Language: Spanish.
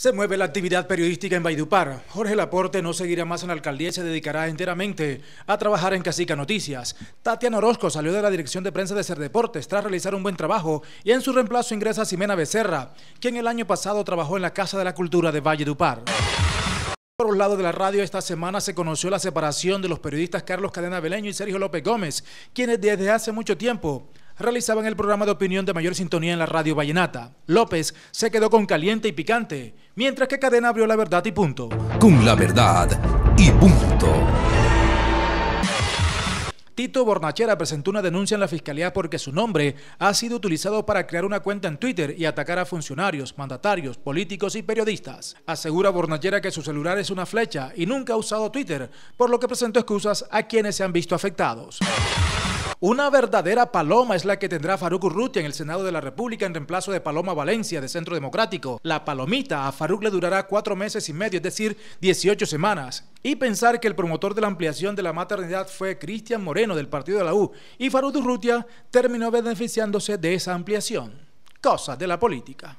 Se mueve la actividad periodística en Baidupar. Jorge Laporte no seguirá más en la alcaldía y se dedicará enteramente a trabajar en Casica Noticias. Tatiana Orozco salió de la dirección de prensa de Ser Deportes tras realizar un buen trabajo y en su reemplazo ingresa Ximena Becerra, quien el año pasado trabajó en la Casa de la Cultura de Valledupar. Por un lado de la radio, esta semana se conoció la separación de los periodistas Carlos Cadena Beleño y Sergio López Gómez, quienes desde hace mucho tiempo realizaban el programa de opinión de mayor sintonía en la radio Vallenata. López se quedó con caliente y picante, mientras que Cadena abrió la verdad y punto. Con la verdad y punto. Tito Bornachera presentó una denuncia en la fiscalía porque su nombre ha sido utilizado para crear una cuenta en Twitter y atacar a funcionarios, mandatarios, políticos y periodistas. Asegura Bornachera que su celular es una flecha y nunca ha usado Twitter, por lo que presentó excusas a quienes se han visto afectados. Una verdadera paloma es la que tendrá Faruk Urrutia en el Senado de la República en reemplazo de Paloma Valencia de Centro Democrático. La palomita a Faruk le durará cuatro meses y medio, es decir, 18 semanas. Y pensar que el promotor de la ampliación de la maternidad fue Cristian Moreno del partido de la U y Faruk Urrutia terminó beneficiándose de esa ampliación. Cosas de la política.